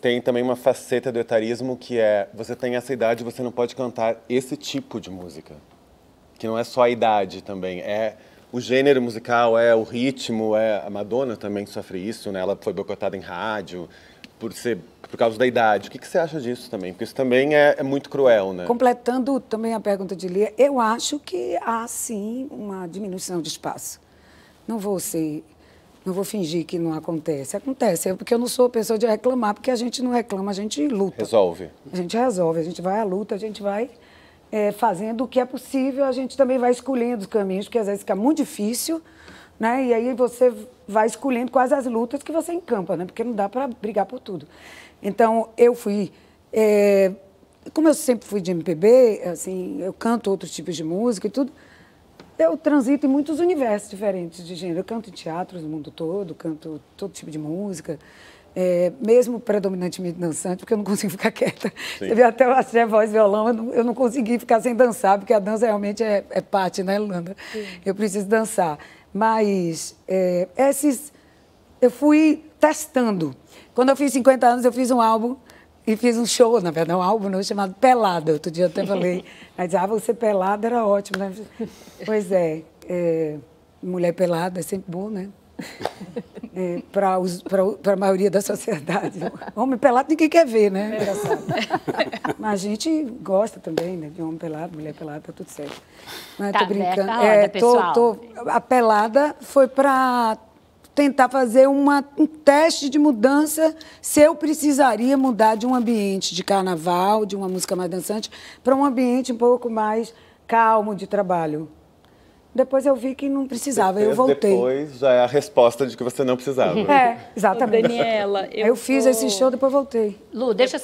Tem também uma faceta do etarismo que é você tem essa idade, você não pode cantar esse tipo de música. Que não é só a idade também, é o gênero musical, é o ritmo, é a Madonna também sofre isso, né? Ela foi boicotada em rádio por ser por causa da idade. O que, que você acha disso também? Porque isso também é, é muito cruel, né? Completando também a pergunta de Lia, eu acho que há sim uma diminuição de espaço. Não vou ser não vou fingir que não acontece. Acontece, é porque eu não sou pessoa de reclamar, porque a gente não reclama, a gente luta. Resolve. A gente resolve, a gente vai à luta, a gente vai é, fazendo o que é possível, a gente também vai escolhendo os caminhos, porque às vezes fica muito difícil, né? E aí você vai escolhendo quais as lutas que você encampa, né? Porque não dá para brigar por tudo. Então, eu fui... É, como eu sempre fui de MPB, assim, eu canto outros tipos de música e tudo eu transito em muitos universos diferentes de gênero. Eu canto em teatros no mundo todo, canto todo tipo de música, é, mesmo predominantemente dançante, porque eu não consigo ficar quieta. Teve até o assisti voz violão, eu não, eu não, consegui ficar sem dançar, porque a dança realmente é, é parte, né, Landa? Eu preciso dançar. Mas é, esses. Eu fui testando. Quando eu fiz 50 anos, eu fiz um álbum e fiz um show, na verdade, um álbum novo chamado Pelada. Outro dia eu até falei. Aí dizia, ah, você pelada era ótimo, né? Pois é, é, mulher pelada é sempre bom, né? É, Para a maioria da sociedade. Homem pelado ninguém quer ver, né? É mas a gente gosta também, né? De homem pelado, mulher pelada, tá tudo certo. Mas tá, tô brincando. é, tô, tô, a pelada foi para tentar fazer uma, um teste de mudança se eu precisaria mudar de um ambiente de carnaval, de uma música mais dançante, para um ambiente um pouco mais calmo de trabalho. Depois eu vi que não precisava, Depois, eu voltei. Depois já é a resposta de que você não precisava. É, exatamente. Ô, Daniela, eu, eu fiz vou... esse show, depois voltei. Lu, deixa eu